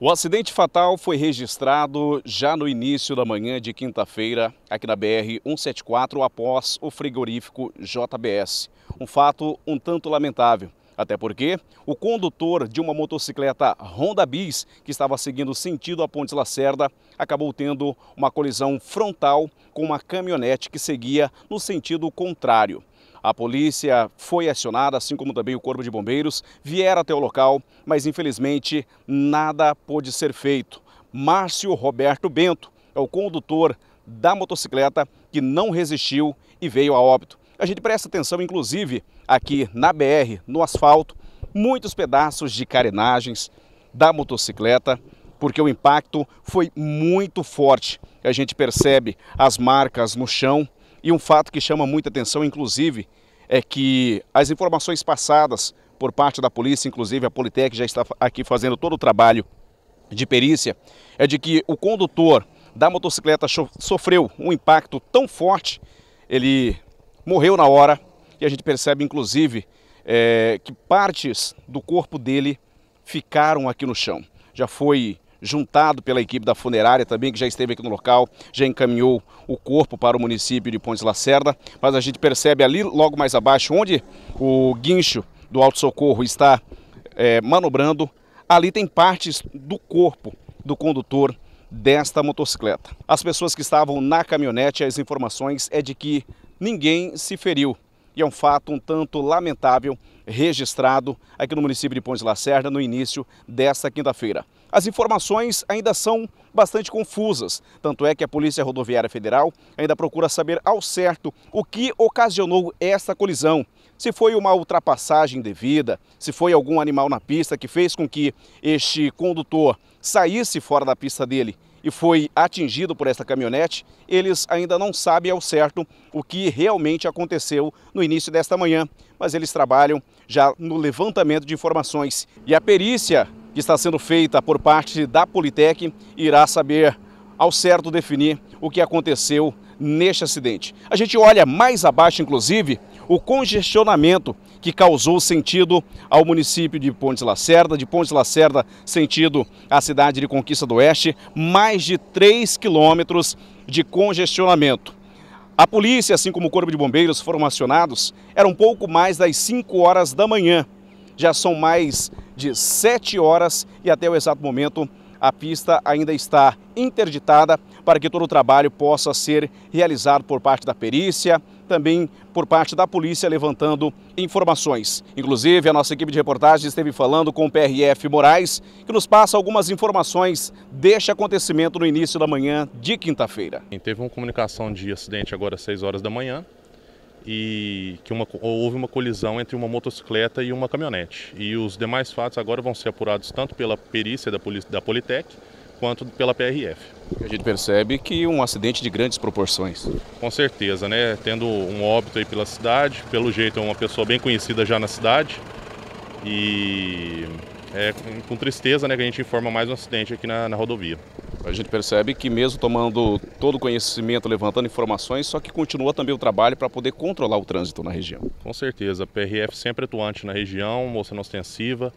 O acidente fatal foi registrado já no início da manhã de quinta-feira, aqui na BR-174, após o frigorífico JBS. Um fato um tanto lamentável. Até porque o condutor de uma motocicleta Honda Bis, que estava seguindo sentido a Pontes Lacerda, acabou tendo uma colisão frontal com uma caminhonete que seguia no sentido contrário. A polícia foi acionada, assim como também o Corpo de Bombeiros, vieram até o local, mas infelizmente nada pôde ser feito. Márcio Roberto Bento é o condutor da motocicleta que não resistiu e veio a óbito. A gente presta atenção, inclusive, aqui na BR, no asfalto, muitos pedaços de carenagens da motocicleta, porque o impacto foi muito forte. A gente percebe as marcas no chão e um fato que chama muita atenção, inclusive, é que as informações passadas por parte da polícia, inclusive a Politec já está aqui fazendo todo o trabalho de perícia, é de que o condutor da motocicleta sofreu um impacto tão forte, ele morreu na hora e a gente percebe, inclusive, é, que partes do corpo dele ficaram aqui no chão. Já foi juntado pela equipe da funerária também, que já esteve aqui no local, já encaminhou o corpo para o município de Pontes Lacerda, mas a gente percebe ali, logo mais abaixo, onde o guincho do Alto Socorro está é, manobrando, ali tem partes do corpo do condutor desta motocicleta. As pessoas que estavam na caminhonete, as informações é de que ninguém se feriu. E é um fato um tanto lamentável registrado aqui no município de Pontes Lacerda no início desta quinta-feira as informações ainda são bastante confusas. Tanto é que a Polícia Rodoviária Federal ainda procura saber ao certo o que ocasionou esta colisão. Se foi uma ultrapassagem devida, se foi algum animal na pista que fez com que este condutor saísse fora da pista dele e foi atingido por esta caminhonete, eles ainda não sabem ao certo o que realmente aconteceu no início desta manhã, mas eles trabalham já no levantamento de informações. E a perícia que está sendo feita por parte da Politec irá saber ao certo definir o que aconteceu neste acidente. A gente olha mais abaixo, inclusive, o congestionamento que causou sentido ao município de Pontes Lacerda, de Pontes Lacerda, sentido à cidade de Conquista do Oeste, mais de 3 quilômetros de congestionamento. A polícia, assim como o Corpo de Bombeiros, foram acionados, era um pouco mais das 5 horas da manhã. Já são mais de 7 horas e até o exato momento a pista ainda está interditada para que todo o trabalho possa ser realizado por parte da perícia, também por parte da polícia levantando informações. Inclusive, a nossa equipe de reportagem esteve falando com o PRF Moraes, que nos passa algumas informações deste acontecimento no início da manhã de quinta-feira. Teve uma comunicação de acidente agora às 6 horas da manhã, e que uma, houve uma colisão entre uma motocicleta e uma caminhonete. E os demais fatos agora vão ser apurados tanto pela perícia da, Poli, da Politec quanto pela PRF. A gente percebe que um acidente de grandes proporções. Com certeza, né? Tendo um óbito aí pela cidade, pelo jeito é uma pessoa bem conhecida já na cidade e é com tristeza né, que a gente informa mais um acidente aqui na, na rodovia. A gente percebe que mesmo tomando todo o conhecimento, levantando informações, só que continua também o trabalho para poder controlar o trânsito na região. Com certeza, a PRF sempre atuante na região, mostrando ostensiva,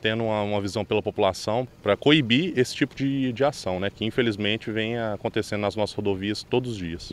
tendo uma, uma visão pela população para coibir esse tipo de, de ação, né, que infelizmente vem acontecendo nas nossas rodovias todos os dias.